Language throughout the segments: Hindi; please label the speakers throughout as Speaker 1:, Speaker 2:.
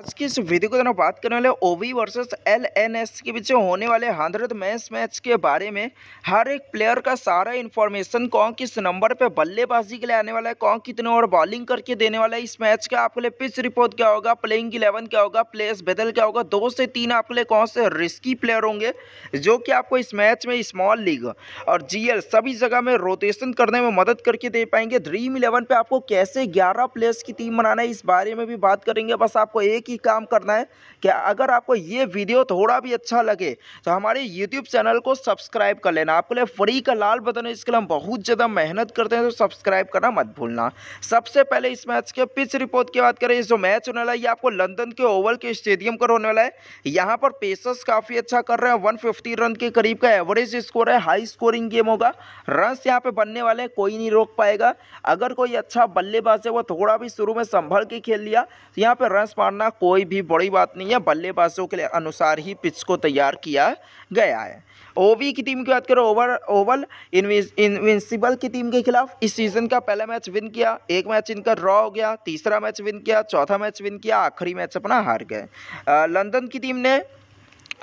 Speaker 1: आज की इस वीडियो के दौरान तो बात करने वाले ओवी वर्सेस एलएनएस के बीच होने वाले हंड्रेड मैच मैच के बारे में हर एक प्लेयर का सारा इन्फॉर्मेशन कौन किस नंबर पे बल्लेबाजी के लिए आने वाला है कौन कितने ओवर बॉलिंग करके देने वाला है इस मैच का आपके लिए पिच रिपोर्ट क्या होगा प्लेइंग इलेवन क्या होगा प्लेयर्स बदल क्या होगा दो से तीन आपके लिए कौन से रिस्की प्लेयर होंगे जो कि आपको इस मैच में स्मॉल लीग और जी सभी जगह में रोटेशन करने में मदद करके दे पाएंगे ड्रीम इलेवन पर आपको कैसे ग्यारह प्लेयर्स की टीम बनाना है इस बारे में भी बात करेंगे बस आपको एक एक ही काम करना है कि अगर आपको ये वीडियो थोड़ा भी अच्छा लगे तो हमारे यूट्यूब चैनल को सब्सक्राइब कर लेना आपके लिए फ्री का लाल बटन है इसके लिए हम बहुत ज़्यादा मेहनत करते हैं तो सब्सक्राइब करना मत भूलना सबसे पहले इस मैच के पिच रिपोर्ट की बात करें जो मैच होने वाला है ये आपको लंदन के ओवल के स्टेडियम पर होने वाला है यहाँ पर पेसर्स काफ़ी अच्छा कर रहे हैं वन रन के करीब का एवरेज स्कोर है हाई स्कोरिंग गेम होगा रन्स यहाँ पर बनने वाले हैं कोई नहीं रोक पाएगा अगर कोई अच्छा बल्लेबाज है वो थोड़ा भी शुरू में संभल के खेल लिया तो यहाँ पर रन्स मारना कोई भी बड़ी बात नहीं है बल्लेबाजों के अनुसार ही पिच को तैयार किया गया है ओवी की टीम की बात करें ओवर ओवल इनविंसिबल की टीम के खिलाफ इस सीजन का पहला मैच विन किया एक मैच इनका ड्रॉ हो गया तीसरा मैच विन किया चौथा मैच विन किया आखिरी मैच अपना हार गए लंदन की टीम ने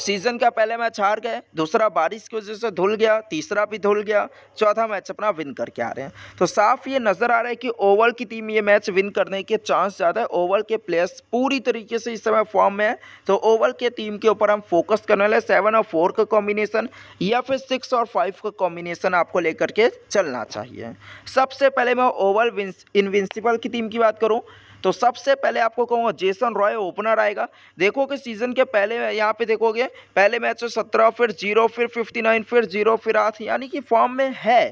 Speaker 1: सीज़न का पहले मैच हार गए दूसरा बारिश की वजह से धुल गया तीसरा भी धुल गया चौथा मैच अपना विन करके आ रहे हैं तो साफ ये नज़र आ रहा है कि ओवल की टीम ये मैच विन करने के चांस ज़्यादा है ओवल के प्लेयर्स पूरी तरीके से इस समय फॉर्म में है तो ओवल के टीम के ऊपर हम फोकस करने वाले सेवन और फोर का कॉम्बिनेशन या फिर सिक्स और फाइव का कॉम्बिनेशन आपको लेकर के चलना चाहिए सबसे पहले मैं ओवल इनविंसिबल की टीम की बात करूँ तो सबसे पहले आपको कहूँगा जेसन रॉय ओपनर आएगा देखो कि सीजन के पहले यहाँ पे देखोगे पहले मैच में सत्रह फिर जीरो फिर फिफ्टी नाइन फिर जीरो फिर आठ यानी कि फॉर्म में है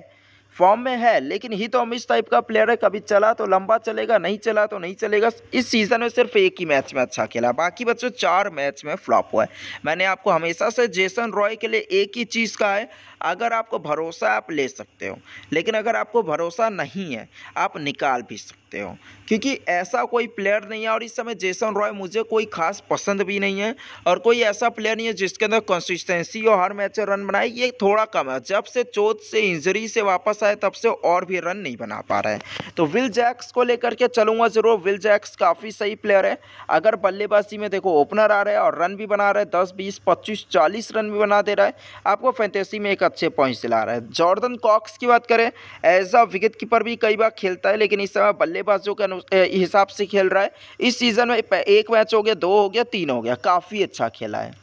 Speaker 1: फॉर्म में है लेकिन ही तो हम इस टाइप का प्लेयर है कभी चला तो लंबा चलेगा नहीं चला तो नहीं चलेगा इस सीज़न में सिर्फ एक ही मैच में अच्छा खेला बाकी बच्चों चार मैच में फ्लॉप हुआ है मैंने आपको हमेशा से जेसन रॉय के लिए एक ही चीज़ कहा है अगर आपको भरोसा आप ले सकते हो लेकिन अगर आपको भरोसा नहीं है आप निकाल भी सकते सकते हो क्योंकि ऐसा कोई प्लेयर नहीं है और इस समय जेसन रॉय मुझे कोई खास पसंद भी नहीं है और कोई ऐसा प्लेयर नहीं है जिसके अंदर कंसिस्टेंसी और हर मैच में रन बनाए ये थोड़ा कम है जब से चोट से इंजरी से वापस सा है तब से और भी रन नहीं बना पा रहा है तो विल जैक्स को लेकर के चलूँगा ज़रूर विल जैक्स काफ़ी सही प्लेयर है अगर बल्लेबाजी में देखो ओपनर आ रहा है और रन भी बना रहा है दस बीस पच्चीस चालीस रन भी बना दे रहा है आपको फैंतीसी में एक अच्छे पॉइंट्स दिला रहा है जॉर्दन कॉक्स की बात करें एज अ विकेट कीपर भी कई बार खेलता है लेकिन इस समय बल्लेबाजों के हिसाब से खेल रहा है इस सीज़न में एक मैच हो गया दो हो गया तीन हो गया काफ़ी अच्छा खेला है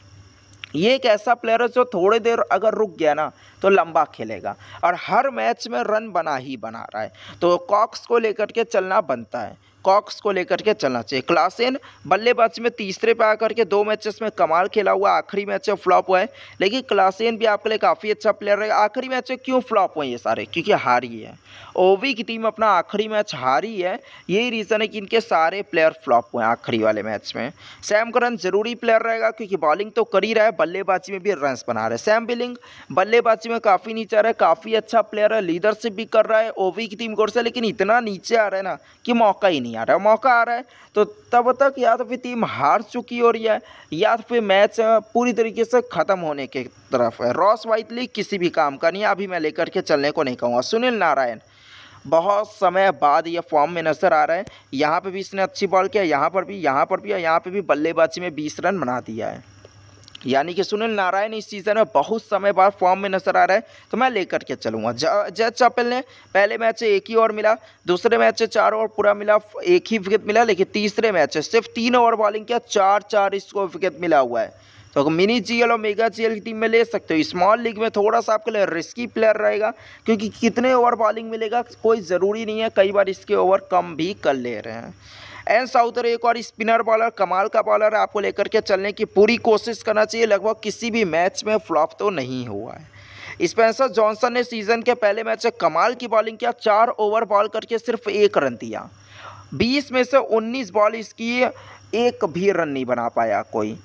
Speaker 1: ये एक ऐसा प्लेयर है जो थोड़ी देर अगर रुक गया ना तो लंबा खेलेगा और हर मैच में रन बना ही बना रहा है तो कॉक्स को लेकर के चलना बनता है कॉक्स को लेकर के चलना चाहिए क्लासेन बल्लेबाजी में तीसरे पे आकर के दो मैचेस में कमाल खेला हुआ आखिरी मैच में फ्लॉप हुआ है लेकिन क्लासेन भी आपके लिए काफ़ी अच्छा प्लेयर रहेगा आखिरी मैच में क्यों फ्लॉप हुए ये सारे क्योंकि हारी है ओवी की टीम अपना आखिरी मैच हारी है यही रीज़न है कि इनके सारे प्लेयर फ्लॉप हुए हैं आखिरी वाले मैच में सैम करन जरूरी प्लेयर रहेगा क्योंकि बॉलिंग तो कर ही रहा है बल्लेबाजी में भी रन बना रहे सैम बिलिंग बल्लेबाजी में काफ़ी नीचे आ रहा है काफ़ी अच्छा प्लेयर है लीडरशिप भी कर रहा है ओवी की टीम गोर से लेकिन इतना नीचे आ रहा है ना कि मौका ही नहीं है मौका आ रहा है तो तब तक या तो फिर टीम हार चुकी हो रही है या तो फिर मैच पूरी तरीके से ख़त्म होने के तरफ है रॉस वाइटली किसी भी काम का नहीं अभी मैं लेकर के चलने को नहीं कहूँगा सुनील नारायण बहुत समय बाद यह फॉर्म में नज़र आ रहा है यहाँ पर भी इसने अच्छी बॉल किया यहाँ पर भी यहाँ पर भी और यहाँ पर भी बल्लेबाजी में बीस रन बना दिया है यानी कि सुनील नारायण इस सीज़न में बहुत समय बाद फॉर्म में नजर आ रहा है तो मैं लेकर के चलूँगा जय चापल ने पहले मैच एक ही ओवर मिला दूसरे मैच से चार ओवर पूरा मिला एक ही विकेट मिला लेकिन तीसरे मैच से सिर्फ तीन ओवर बॉलिंग किया चार चार इसको विकेट मिला हुआ है तो अगर मिनी जी और मेगा जी की टीम में ले सकते हो स्मॉल लीग में थोड़ा सा आपके लिए रिस्की प्लेयर रहेगा क्योंकि कितने ओवर बॉलिंग मिलेगा कोई ज़रूरी नहीं है कई बार इसके ओवर कम भी कर ले रहे हैं एन साउदर एक और स्पिनर बॉलर कमाल का बॉलर आपको लेकर के चलने की पूरी कोशिश करना चाहिए लगभग किसी भी मैच में फ्लॉप तो नहीं हुआ है स्पेंसर जॉनसन ने सीजन के पहले मैच में कमाल की बॉलिंग किया चार ओवर बॉल करके सिर्फ एक रन दिया बीस में से उन्नीस बॉल इसकी एक भी रन नहीं बना पाया कोई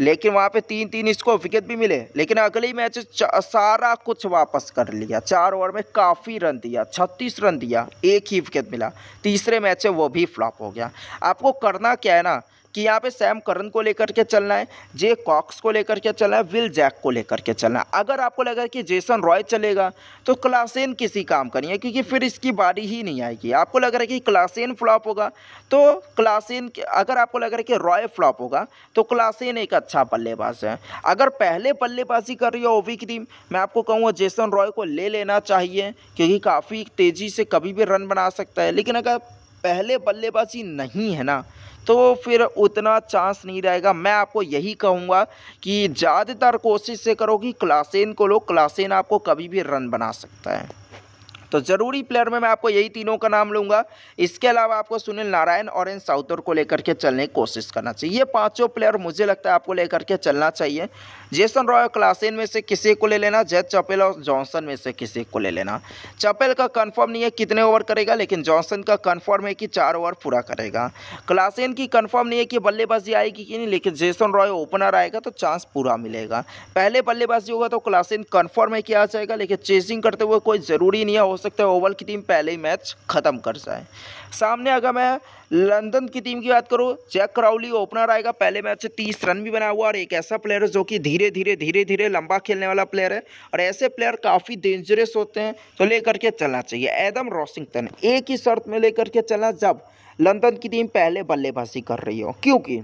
Speaker 1: लेकिन वहाँ पे तीन तीन इसको विकेट भी मिले लेकिन अगले मैच सारा कुछ वापस कर लिया चार ओवर में काफ़ी रन दिया छत्तीस रन दिया एक ही विकेट मिला तीसरे मैच में वो भी फ्लॉप हो गया आपको करना क्या है ना कि यहाँ पे सैम करन को लेकर के चलना है जे कॉक्स को लेकर के चलना है विल जैक को लेकर के चलना है अगर आपको लगा कि जेसन रॉय चलेगा तो क्लासेन किसी काम करिए क्योंकि फिर इसकी बारी ही नहीं आएगी आपको लग रहा है कि क्लासेन फ्लॉप होगा तो क्लासेन अगर आपको लग रहा है कि रॉय फ्लॉप होगा तो क्लासेन एक अच्छा बल्लेबाज है अगर पहले बल्लेबाजी कर रही हो ओवी क्रीम मैं आपको कहूँगा जेसन रॉय को ले लेना चाहिए क्योंकि काफ़ी तेज़ी से कभी भी रन बना सकता है लेकिन अगर पहले बल्लेबाजी नहीं है ना तो फिर उतना चांस नहीं रहेगा मैं आपको यही कहूँगा कि ज़्यादातर कोशिश से करो कि क्लासेन को लो क्लासेन आपको कभी भी रन बना सकता है तो ज़रूरी प्लेयर में मैं आपको यही तीनों का नाम लूंगा इसके अलावा आपको सुनील नारायण और इन साउथर को लेकर के चलने की कोशिश करना चाहिए ये पाँचों प्लेयर मुझे लगता है आपको लेकर के चलना चाहिए जेसन रॉय और क्लासेन में से किसी को ले लेना जैद चपेल और जॉनसन में से किसी को ले लेना चपेल का कन्फर्म नहीं है कितने ओवर करेगा लेकिन जॉनसन का कन्फर्म है कि चार ओवर पूरा करेगा क्लासेन की कन्फर्म नहीं है कि बल्लेबाजी आएगी कि नहीं लेकिन जेसन रॉय ओपनर आएगा तो चांस पूरा मिलेगा पहले बल्लेबाजी होगा तो क्लासेन कन्फर्म है कि आ जाएगा लेकिन चेसिंग करते हुए कोई ज़रूरी नहीं है हो सकता है ओवल की टीम पहले ही मैच ख़त्म कर जाए सामने अगर मैं लंदन की टीम की बात करूँ जैक क्राउली ओपनर आएगा पहले मैच से तीस रन भी बना हुआ और एक ऐसा प्लेयर है जो कि धीरे धीरे धीरे धीरे लंबा खेलने वाला प्लेयर है और ऐसे प्लेयर काफ़ी डेंजरस होते हैं तो लेकर के चलना चाहिए एडम रॉसिंगटन एक ही शर्त में लेकर के चलना जब लंदन की टीम पहले बल्लेबाजी कर रही हो क्योंकि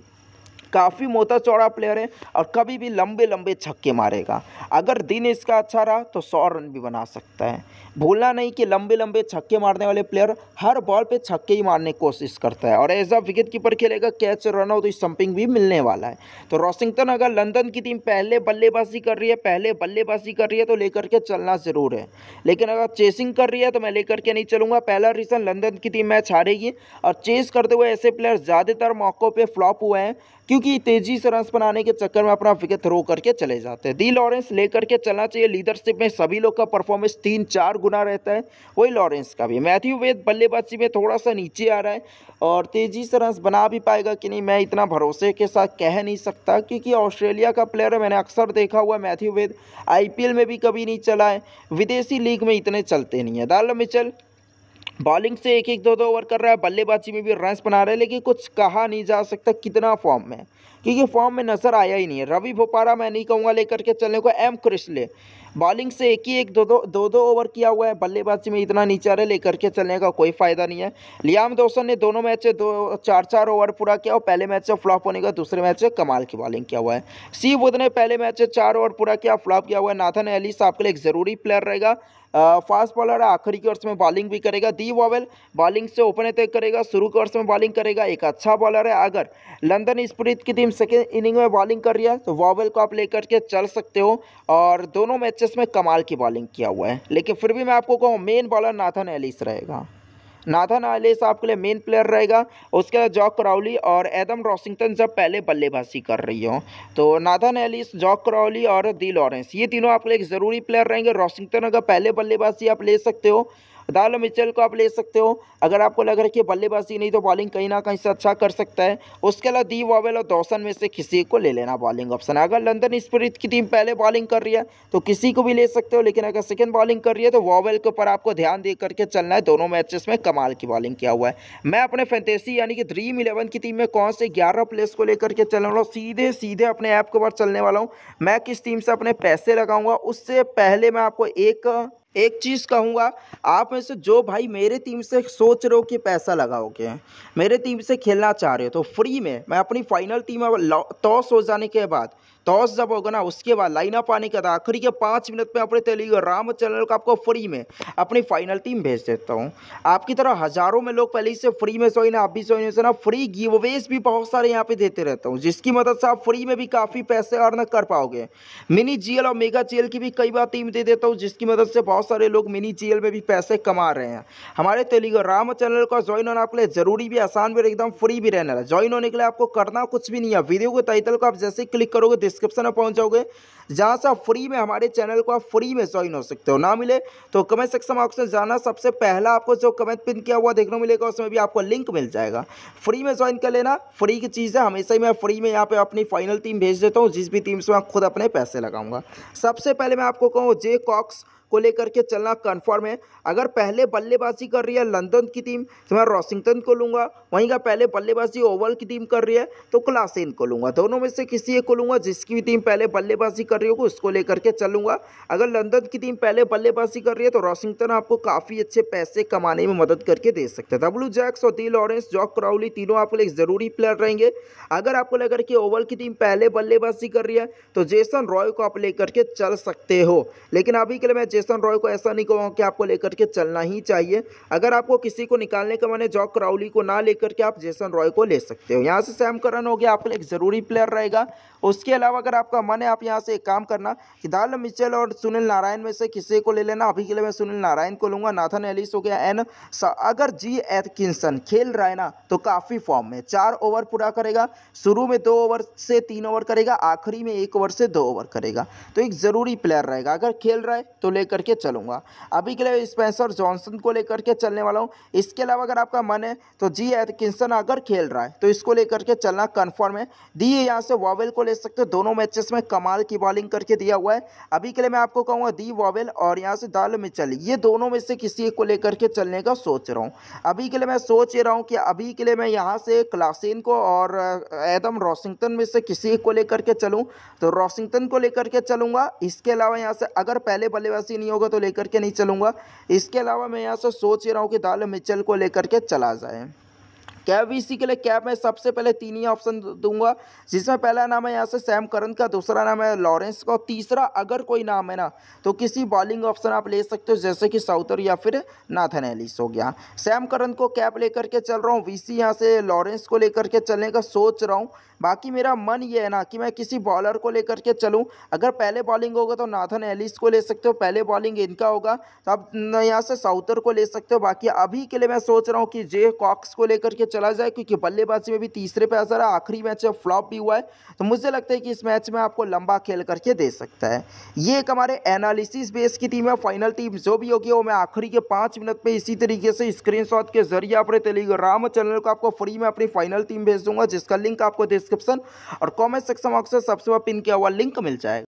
Speaker 1: काफ़ी मोटा चौड़ा प्लेयर है और कभी भी लंबे लंबे छक्के मारेगा अगर दिन इसका अच्छा रहा तो सौ रन भी बना सकता है भूलना नहीं कि लंबे लंबे छक्के मारने वाले प्लेयर हर बॉल पे छक्के ही मारने की कोशिश करता है और एज अ विकेट कीपर खेलेगा कैच रन हो तो स्टंपिंग भी मिलने वाला है तो रॉसिंगटन अगर लंदन की टीम पहले बल्लेबाजी कर रही है पहले बल्लेबाजी कर रही है तो लेकर के चलना ज़रूर है लेकिन अगर चेसिंग कर रही है तो मैं लेकर के नहीं चलूँगा पहला रीज़न लंदन की टीम मैच हारेगी और चेस करते हुए ऐसे प्लेयर ज़्यादातर मौक़ों पर फ्लॉप हुए हैं क्योंकि तेज़ी से रन बनाने के चक्कर में अपना विकेट थ्रो करके चले जाते हैं दी लॉरेंस लेकर के चलना चाहिए लीडरशिप में सभी लोग का परफॉर्मेंस तीन चार गुना रहता है वही लॉरेंस का भी मैथ्यू वेद बल्लेबाजी में थोड़ा सा नीचे आ रहा है और तेज़ी से रन बना भी पाएगा कि नहीं मैं इतना भरोसे के साथ कह नहीं सकता क्योंकि ऑस्ट्रेलिया का प्लेयर मैंने अक्सर देखा हुआ मैथ्यू वेद आई में भी कभी नहीं चला है विदेशी लीग में इतने चलते नहीं है दाल मिचल बॉलिंग से एक एक दो दो ओवर कर रहा है बल्लेबाजी में भी रन बना रहे हैं लेकिन कुछ कहा नहीं जा सकता कितना फॉर्म में क्योंकि फॉर्म में नज़र आया ही नहीं है रवि भोपारा मैं नहीं कहूँगा लेकर के चलने को एम क्रिस्ले बॉलिंग से एक ही एक दो दो दो दो ओवर किया हुआ है बल्लेबाजी में इतना नीचा रहे लेकर के चलने का कोई फायदा नहीं है लियाम दोसन ने दोनों मैच दो चार चार ओवर पूरा किया और पहले मैच से फ्लॉप होने का दूसरे मैच से कमाल की बॉलिंग किया हुआ है सी बुद्ध ने पहले मैच से चार ओवर पूरा किया फ्लॉप किया हुआ है नाथन एलिस आपके लिए एक ज़रूरी प्लेयर रहेगा फास्ट बॉलर है आखिरी के ओर में बॉलिंग भी करेगा दी वॉवेल बॉलिंग से ओपन तय करेगा शुरू के ओर में बॉलिंग करेगा एक अच्छा बॉलर है अगर लंदन स्प्रिट की टीम सेकेंड इनिंग में बॉलिंग कर रही है तो वॉवेल को आप लेकर के चल सकते हो और दोनों मैच पिक्चर्स में कमाल की बॉलिंग किया हुआ है लेकिन फिर भी मैं आपको कहूँ मेन बॉलर नाथन एलिस रहेगा नाथन एलिस आपके लिए मेन प्लेयर रहेगा उसके बाद जॉक क्राउली और एडम रॉसिंगटन जब पहले बल्लेबाजी कर रही हो तो नाथन एलिस जॉक क्राउली और दी लॉरेंस ये तीनों आपके लिए एक ज़रूरी प्लेयर रहेंगे रॉसिंगटन अगर पहले बल्लेबाजी आप ले सकते हो दालो मिचेल को आप ले सकते हो अगर आपको लग रहा है कि बल्लेबाजी नहीं तो बॉलिंग कहीं ना कहीं से अच्छा कर सकता है उसके अलावा दी वावेल और दौसन में से किसी को ले लेना बॉलिंग ऑप्शन अगर लंदन स्प्रिट की टीम पहले बॉलिंग कर रही है तो किसी को भी ले सकते हो लेकिन अगर सेकेंड बॉलिंग कर रही है तो वॉवेल के ऊपर आपको ध्यान दे करके चलना है दोनों मैचेस में कमाल की बॉलिंग किया हुआ है मैं अपने फैंतेसी यानी कि ड्रीम इलेवन की टीम में कौन से ग्यारह प्लेस को लेकर के चल रहा सीधे सीधे अपने ऐप के ऊपर चलने वाला हूँ मैं किस टीम से अपने पैसे लगाऊंगा उससे पहले मैं आपको एक एक चीज़ कहूँगा आप में से जो भाई मेरे टीम से सो सोच रहे हो कि पैसा लगाओगे मेरे टीम से खेलना चाह रहे हो तो फ्री में मैं अपनी फाइनल टीम टॉस हो जाने के बाद टॉस जब होगा ना उसके बाद लाइनअप आने का था आखिरी के पाँच मिनट में अपने तेलुगु राम चैनल को आपको फ्री में अपनी फाइनल टीम भेज देता हूँ आपकी तरह हज़ारों में लोग पहले से फ्री में सोइन आप भी सोइन से ना फ्री गिवेज भी बहुत सारे यहाँ पे देते रहता हूँ जिसकी मदद से आप फ्री में भी काफ़ी पैसे अर्न कर पाओगे मिनी जीएल और मेगा जीएल की भी कई बार टीम दे देता हूँ जिसकी मदद से बहुत सारे लोग मिनी जीएल में भी पैसे कमा रहे हैं हमारे तेलुगु राम चैनल का ज्वाइन होना आपके लिए ज़रूरी भी आसान भी एकदम फ्री भी रहना है ज्वाइन होने के लिए आपको करना कुछ भी नहीं है वीडियो के टाइटल को आप जैसे क्लिक करोगे डिस्क्रिप्शन में पहुँच जाओगे जहाँ से आप फ्री में हमारे चैनल को आप फ्री में ज्वाइन हो सकते हो ना मिले तो कमेंट सेक्शन में ऑप्शन जाना सबसे पहला आपको जो कमेंट पिन किया हुआ देखने को मिलेगा उसमें भी आपको लिंक मिल जाएगा फ्री में ज्वाइन कर लेना फ्री की चीज़ है हमेशा ही मैं फ्री में यहाँ पे अपनी फाइनल टीम भेज देता हूँ जिस भी टीम से मैं खुद अपने पैसे लगाऊंगा सबसे पहले मैं आपको कहूँ जे कॉक्स को लेकर के चलना कन्फर्म है अगर पहले बल्लेबाजी कर रही है लंदन की टीम तो मैं रॉसिंगटन को लूँगा वहीं का पहले बल्लेबाजी ओवल की टीम कर रही है तो क्लासेन को लूँगा दोनों में से किसी एक को लूँगा जिसकी भी टीम पहले बल्लेबाजी कर रही होगी उसको लेकर के चलूँगा अगर लंदन की टीम पहले बल्लेबाजी कर रही है तो रॉसिंगटन आपको काफ़ी अच्छे पैसे कमाने में मदद करके दे सकते हैं डब्लू जैक्स और डी लॉरेंस जॉक क्राउली तीनों आपके लिए ज़रूरी प्लेयर रहेंगे अगर आपको लग रहा कि ओवल की टीम पहले बल्लेबाजी कर रही है तो जेसन रॉय को आप लेकर के चल सकते हो लेकिन अभी के लिए मैं किशन रॉय को ऐसा नहीं कहूँगा कि आपको लेकर के चलना ही चाहिए अगर आपको किसी को निकालने का मैंने जॉक क्राउली को ना लेकर के आप जेसन रॉय को ले सकते हो यहाँ से सैम करन हो गया आपके लिए एक ज़रूरी प्लेयर रहेगा उसके अलावा अगर आपका मन है आप यहाँ से एक काम करना कि दाल मिचल और सुनील नारायण में से किसी को ले लेना अभी के लिए मैं सुनील नारायण को लूँगा नाथन एलिस हो गया एन अगर जी एथकिसन खेल रहा है ना तो काफ़ी फॉर्म में चार ओवर पूरा करेगा शुरू में दो ओवर से तीन ओवर करेगा आखिरी में एक ओवर से दो ओवर करेगा तो एक ज़रूरी प्लेयर रहेगा अगर खेल रहा है तो लेकर लेकर के चलूँगा अभी के लिए स्पेंसर जॉनसन को लेकर के चलने वाला हूँ इसके अलावा अगर आपका मन है तो जी एथकिंसन अगर खेल रहा है तो इसको लेकर के चलना कन्फर्म है दिए यहाँ से वॉवेल को ले सकते हो दोनों मैचेस में कमाल की बॉलिंग करके दिया हुआ है अभी के लिए मैं आपको कहूँगा दी वॉवेल और यहाँ से दाल मिचल ये दोनों में से किसी को लेकर के चलने का सोच रहा हूँ अभी के लिए मैं सोच रहा हूँ कि अभी के लिए मैं यहाँ से क्लासिन को और एदम रॉसिंगटन में से किसी को लेकर के चलूँ तो रॉसिंगटन को लेकर के चलूँगा इसके अलावा यहाँ से अगर पहले बल्लेबाजी ही नहीं होगा तो लेकर के नहीं चलूँगा इसके अलावा मैं यहाँ से सोच ही रहा हूँ कि दाल मिचल को लेकर के चला जाए कैब वीसी के लिए कैब में सबसे पहले तीन ही ऑप्शन दूंगा जिसमें पहला नाम है यहाँ से सैम करन का दूसरा नाम है लॉरेंस का और तीसरा अगर कोई नाम है ना तो किसी बॉलिंग ऑप्शन आप ले सकते हो जैसे कि साउथर या फिर नाथन एलिस हो गया सैम करन को कैप लेकर के चल रहा हूँ वी यहाँ से लॉरेंस को लेकर के चलने का सोच रहा हूँ बाकी मेरा मन ये है ना कि मैं किसी बॉलर को लेकर के चलूँ अगर पहले बॉलिंग होगा तो नाथन एलिस को ले सकते हो पहले बॉलिंग इनका होगा तो आप यहाँ से साउथर को ले सकते हो बाकी अभी के लिए मैं सोच रहा हूँ कि जे कॉक्स को लेकर के चला जाए क्योंकि बल्लेबाजी में भी तीसरे पे असर है आखिरी मैच फ्लॉप भी हुआ है तो मुझे लगता है कि इस मैच में आपको लंबा खेल करके दे सकता है ये एक हमारे एनालिसिस बेस की टीम है फाइनल टीम जो भी होगी वो मैं आखिरी के पाँच मिनट में इसी तरीके से स्क्रीन के जरिए अपने टेलीग्राम चैनल को आपको फ्री में अपनी फाइनल टीम भेज दूंगा जिसका लिंक आपको डिस्क्रिप्शन और कॉमेंट सेक्शन बॉक्स से सबसे पिन किया हुआ लिंक मिल जाएगा